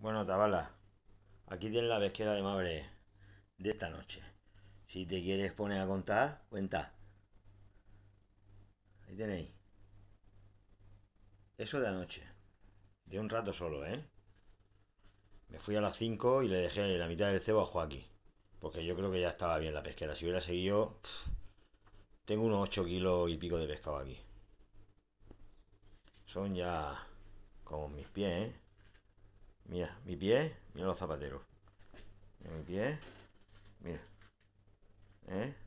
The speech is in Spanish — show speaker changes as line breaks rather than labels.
Bueno, Tabala, aquí tienes la pesquera de madre de esta noche. Si te quieres poner a contar, cuenta. Ahí tenéis. Eso de anoche. De un rato solo, ¿eh? Me fui a las 5 y le dejé la mitad del cebo a Joaquín. Porque yo creo que ya estaba bien la pesquera. Si hubiera seguido... tengo unos 8 kilos y pico de pescado aquí. Son ya como mis pies, ¿eh? Mira, mi pie, mira los zapateros. Mira mi pie, mira. ¿Eh?